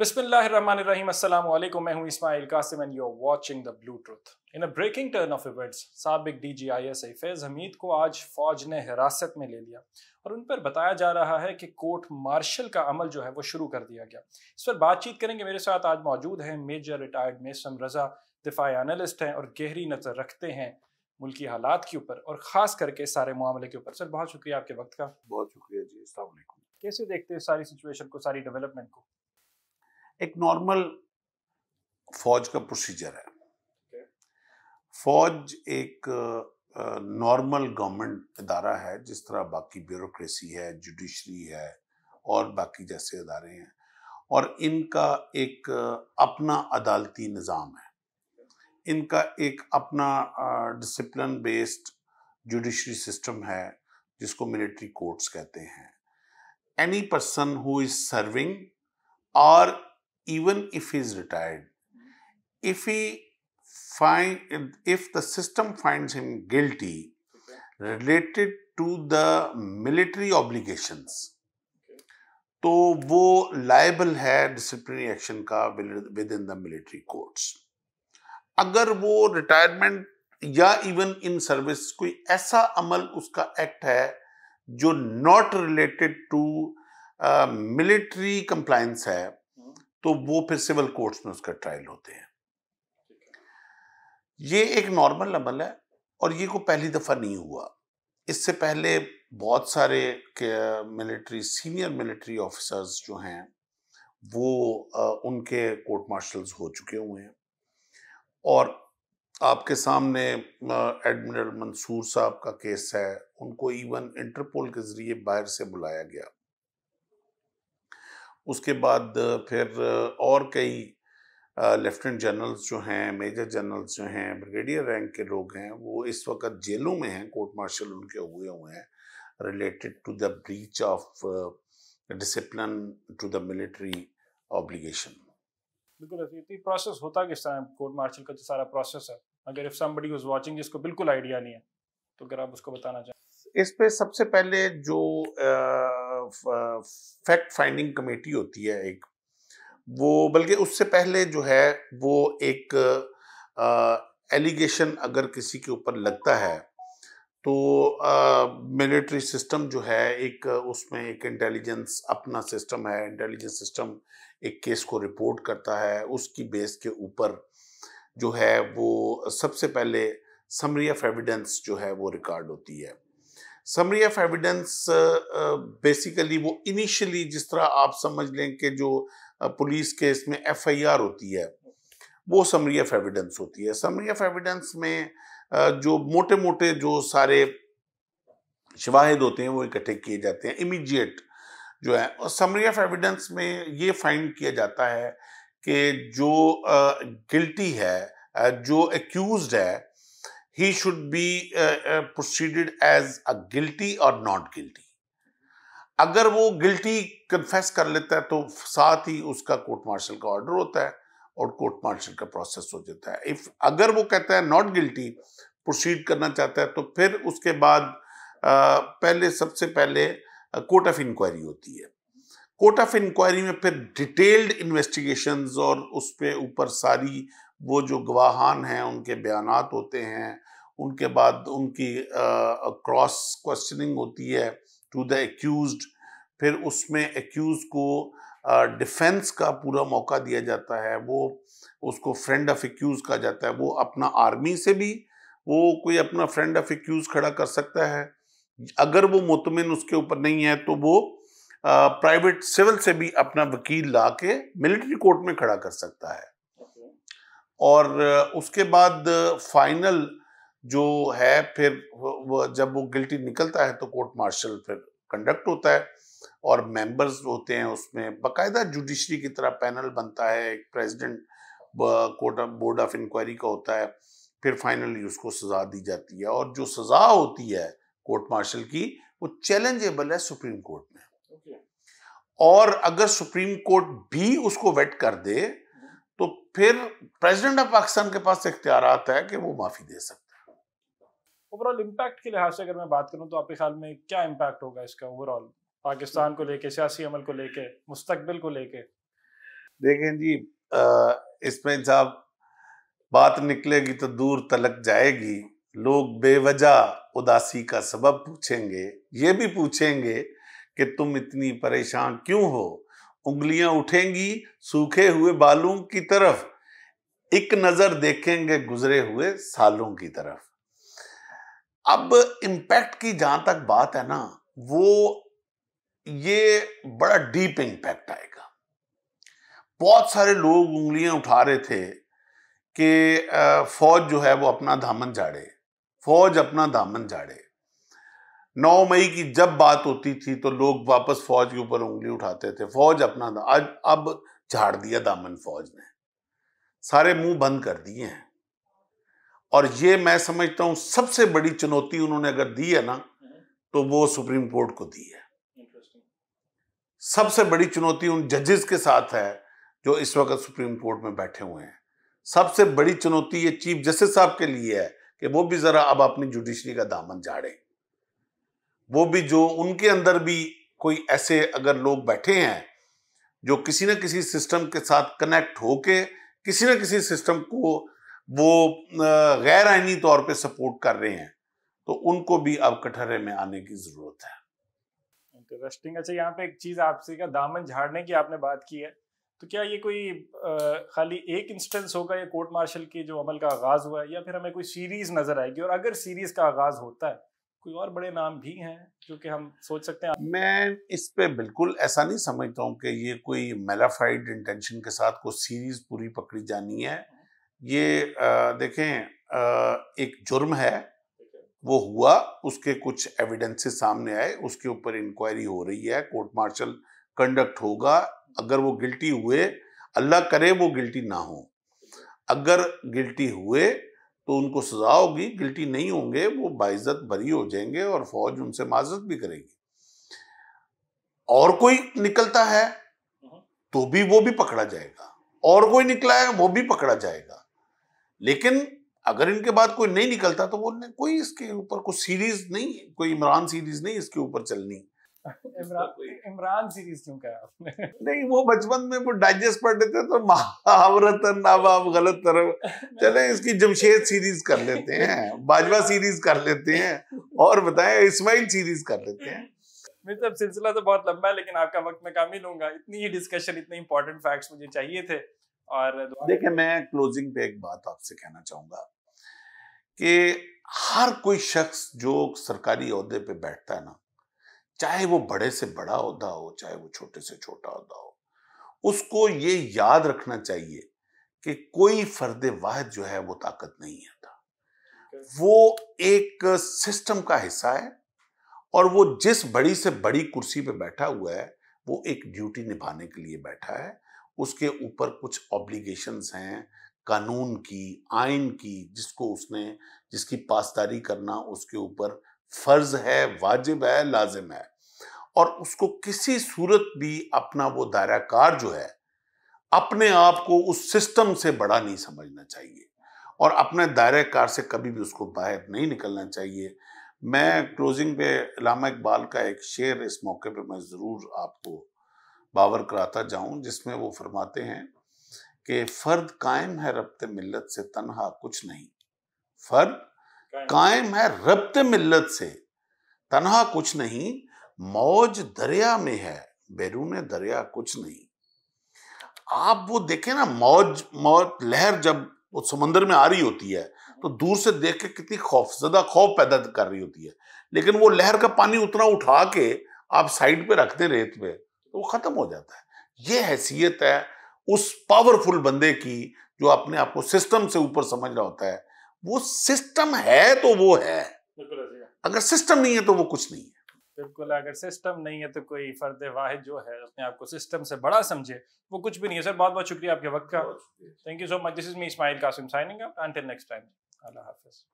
Bismillahirrahmanirrahim. Assalamu alaikum. मैं हूं Ismail Qasim and you are watching the blue truth in a breaking turn of events सबक DGIS Faiz Hamid को आज फौज ने हिरासत में ले लिया और उन पर बताया जा रहा है कि कोर्ट मार्शल का अमल जो है वो शुरू कर दिया गया इस पर बातचीत करेंगे मेरे साथ आज मौजूद हैं मेजर रिटायर्ड मेसम रजा दिफाई एनालिस्ट हैं और गहरी नज़र रखते हैं मुल्की हालात के ऊपर और ख़ास करके सारे मामले के ऊपर सर बहुत शुक्रिया आपके वक्त का बहुत शुक्रिया जी अलैक्म कैसे देखते हैं सारी सिचुएशन को सारी डेवलपमेंट को एक नॉर्मल फौज का प्रोसीजर है फौज एक नॉर्मल गवर्नमेंट इदारा है जिस तरह बाकी ब्यूरोक्रेसी है जुडिशरी है और बाकी जैसे इदारे हैं और इनका एक अपना अदालती निज़ाम है इनका एक अपना डिसिप्लिन बेस्ड जुडिशरी सिस्टम है जिसको मिलिट्री कोर्ट्स कहते हैं any person who is serving और even if he is retired. If he find if the system finds him guilty related to the military obligations, तो वो लाइबल है disciplinary action का within the military courts अगर वो retirement या even in service कोई ऐसा अमल उसका एक्ट है जो not related to military compliance है तो वो फिर सिविल कोर्ट्स में उसका ट्रायल होते हैं ये एक नॉर्मल अमल है और ये को पहली दफ़ा नहीं हुआ इससे पहले बहुत सारे मिलिट्री सीनियर मिलिट्री ऑफिसर्स जो हैं वो आ, उनके कोर्ट मार्शल्स हो चुके हुए हैं और आपके सामने एडमिरल मंसूर साहब का केस है उनको इवन इंटरपोल के ज़रिए बाहर से बुलाया गया उसके बाद फिर और कई लेफ्टिनेंट जनरल्स जो हैं मेजर जनरल्स जो हैं ब्रिगेडियर रैंक के लोग हैं वो इस वक्त जेलों में हैं कोर्ट मार्शल उनके हुए हुए हैं related to the breach of discipline to the military obligation बिल्कुल रफीक प्रोसेस होता किस तरह कोर्ट मार्शल का जो तो सारा प्रोसेस है अगर इफ समबडी वाज वाचिंग जिसको बिल्कुल आइडिया नहीं है तो अगर आप उसको बताना चाहें इस पे सबसे पहले जो फैक्ट फाइंडिंग कमेटी होती है एक वो बल्कि उससे पहले जो है वो एक एलिगेशन अगर किसी के ऊपर लगता है तो मिलिट्री सिस्टम जो है एक उसमें एक इंटेलिजेंस अपना सिस्टम है इंटेलिजेंस सिस्टम एक केस को रिपोर्ट करता है उसकी बेस के ऊपर जो है वो सबसे पहले समरी ऑफ एविडेंस जो है वो रिकॉर्ड होती है समरी ऑफ एविडेंस बेसिकली वो इनिशियली जिस तरह आप समझ लें कि जो पुलिस uh, केस में एफआईआर होती है वो समरी ऑफ एविडेंस होती है समरी ऑफ एविडेंस में uh, जो मोटे मोटे जो सारे शवाहद होते हैं वो इकट्ठे किए जाते हैं इमीडिएट जो है और समरी ऑफ एविडेंस में ये फाइंड किया जाता है कि जो गिल्टी uh, है जो एक्यूज है he should be proceeded as a guilty or not guilty. अगर वो गिल्टी कन्फेस कर लेता है तो साथ ही उसका कोर्ट मार्शल का ऑर्डर होता है और कोर्ट मार्शल का प्रोसेस हो जाता है इफ अगर वो कहता है नॉट गिल्टी प्रोसीड करना चाहता है तो फिर उसके बाद पहले सबसे पहले कोर्ट ऑफ इंक्वायरी होती है कोर्ट ऑफ इंक्वायरी में फिर डिटेल्ड इन्वेस्टिगेशंस और उस पर ऊपर सारी वो जो गवाहान हैं उनके बयान होते हैं उनके बाद उनकी क्रॉस क्वेश्चनिंग होती है टू द एक्यूज फिर उसमें एक्यूज को डिफेंस का पूरा मौका दिया जाता है वो उसको फ्रेंड ऑफ एक्यूज कहा जाता है वो अपना आर्मी से भी वो कोई अपना फ्रेंड ऑफ एक्यूज खड़ा कर सकता है अगर वो मुतमिन उसके ऊपर नहीं है तो वो प्राइवेट सिविल से भी अपना वकील ला के मिलिट्री कोर्ट में खड़ा कर सकता है और उसके बाद फाइनल जो है फिर वो जब वो गिल्टी निकलता है तो कोर्ट मार्शल फिर कंडक्ट होता है और मेंबर्स होते हैं उसमें बकायदा जुडिशरी की तरह पैनल बनता है एक president court board of inquiry का होता है फिर फाइनली उसको सज़ा दी जाती है और जो सज़ा होती है कोर्ट मार्शल की वो चैलेंजेबल है सुप्रीम कोर्ट में और अगर सुप्रीम कोर्ट भी उसको वेट कर दे तो फिर प्रेसिडेंट ऑफ पाकिस्तान के पास इख्तियार है कि वो माफ़ी दे सकते ओवरऑल इम्पैक्ट के लिहाज से अगर मैं बात करूँ तो आपके ख्याल में क्या इम्पैक्ट होगा इसका ओवरऑल पाकिस्तान को लेके सियासी अमल को लेके मुस्तबिल को लेके देखें जी इसमें जब बात निकलेगी तो दूर तलक जाएगी लोग बेवजह उदासी का सबब पूछेंगे ये भी पूछेंगे कि तुम इतनी परेशान क्यों हो उंगलियां उठेंगी सूखे हुए बालों की तरफ एक नज़र देखेंगे गुजरे हुए सालों की तरफ अब इम्पैक्ट की जहां तक बात है ना वो ये बड़ा डीप इम्पैक्ट आएगा बहुत सारे लोग उंगलियां उठा रहे थे कि फौज जो है वो अपना दामन झाड़े फौज अपना दामन झाड़े 9 मई की जब बात होती थी तो लोग वापस फौज के ऊपर उंगली उठाते थे फौज अपना आज अब झाड़ दिया दामन फौज ने सारे मुंह बंद कर दिए हैं और ये मैं समझता हूं सबसे बड़ी चुनौती उन्होंने अगर दी है ना तो वो सुप्रीम कोर्ट को दी है सबसे बड़ी चुनौती उन जजेस के साथ है जो इस वक्त सुप्रीम कोर्ट में बैठे हुए हैं सबसे बड़ी चुनौती ये चीफ जस्टिस साहब के लिए है कि वो भी जरा अब अपनी जुडिशरी का दामन झाड़े वो भी जो उनके अंदर भी कोई ऐसे अगर लोग बैठे हैं जो किसी न किसी सिस्टम के साथ कनेक्ट होके किसी न किसी सिस्टम को वो गैर आइनी तौर पे सपोर्ट कर रहे हैं तो उनको भी अब कटहरे में आने की जरूरत है इंटरेस्टिंग अच्छा यहाँ पे एक चीज आपसे का दामन झाड़ने की आपने बात की है तो क्या ये कोई खाली एक इंस्टेंस होगा या कोर्ट मार्शल के जो अमल का आगाज हुआ है या फिर हमें कोई सीरीज नजर आएगी और अगर सीरीज का आगाज होता है कोई और बड़े नाम भी हैं जो कि हम सोच सकते हैं मैं इस पर बिल्कुल ऐसा नहीं समझता हूँ कि ये कोई मेलाफाइड इंटेंशन के साथ कोई सीरीज पूरी पकड़ी जानी है ये आ, देखें आ, एक जुर्म है वो हुआ उसके कुछ एविडेंसेस सामने आए उसके ऊपर इंक्वायरी हो रही है कोर्ट मार्शल कंडक्ट होगा अगर वो गिल्टी हुए अल्लाह करे वो गिल्टी ना हो अगर गिल्टी हुए तो उनको सजा होगी गिल्टी नहीं होंगे वो बाइज्जत भरी हो जाएंगे और फौज उनसे माजत भी करेगी और कोई निकलता है हम्म। तो भी वो भी पकड़ा जाएगा और कोई निकला है वो भी पकड़ा जाएगा लेकिन अगर इनके बाद कोई नहीं निकलता तो वो कोई इसके ऊपर कोई सीरीज नहीं कोई इमरान सीरीज नहीं इसके ऊपर चलनी इमरान सीरीज क्यों कहा आपने नहीं वो बचपन में वो डाइजेस्ट पढ़ लेते तो महावरतन अब आप गलत तरफ चले इसकी जमशेद सीरीज कर लेते हैं बाजवा सीरीज कर लेते हैं और बताएं इस्माइल सीरीज कर लेते हैं मतलब सिलसिला तो बहुत लंबा है लेकिन आपका वक्त मैं काम ही लूंगा इतनी ही डिस्कशन इतने इंपॉर्टेंट फैक्ट्स मुझे चाहिए थे और देखिए मैं क्लोजिंग पे एक बात आपसे कहना चाहूंगा कि हर कोई शख्स जो सरकारी अहदे पे बैठता है ना चाहे वो बड़े से बड़ा अहदा हो चाहे वो छोटे से छोटा अहदा हो उसको ये याद रखना चाहिए कि कोई फर्द वाहद जो है वो ताकत नहीं आता वो एक सिस्टम का हिस्सा है और वो जिस बड़ी से बड़ी कुर्सी पे बैठा हुआ है वो एक ड्यूटी निभाने के लिए बैठा है उसके ऊपर कुछ ऑब्लिगेशंस हैं कानून की आइन की जिसको उसने जिसकी पासदारी करना उसके ऊपर फर्ज है वाजिब है लाजिम है और उसको किसी सूरत भी अपना वो दायरा कार जो है अपने आप को उस सिस्टम से बड़ा नहीं समझना चाहिए और अपने दायरे कार से कभी भी उसको बाहर नहीं निकलना चाहिए मैं क्लोजिंग पे लामा इकबाल का एक शेर इस मौके पे मैं ज़रूर आपको बावर कराता जाऊं जिसमें वो फरमाते हैं कि फ़र्द कायम है रब्त मिल्लत से तनहा कुछ नहीं फ़र्द कायम है रब्त मिल्लत से तनहा कुछ नहीं मौज दरिया में है बैरून दरिया कुछ नहीं आप वो देखें ना मौज मौज लहर जब वो समंदर में आ रही होती है तो दूर से देख के कितनी खौफ ज्यादा खौफ पैदा कर रही होती है लेकिन वो लहर का पानी उतना उठा के आप साइड पे रखते रेत पे तो वो ख़त्म हो जाता है ये हैसियत है उस पावरफुल बंदे की जो अपने आप को सिस्टम से ऊपर समझ रहा होता है वो सिस्टम है तो वो है अगर सिस्टम नहीं है तो वो कुछ नहीं है बिल्कुल अगर सिस्टम नहीं है तो कोई फर्द वाहिद जो है अपने आप को सिस्टम से बड़ा समझे वो कुछ भी नहीं है सर बहुत बहुत शुक्रिया आपके वक्त का thank you so much this is me Ismail Qasim signing up until next time अल्लाह हाफिज़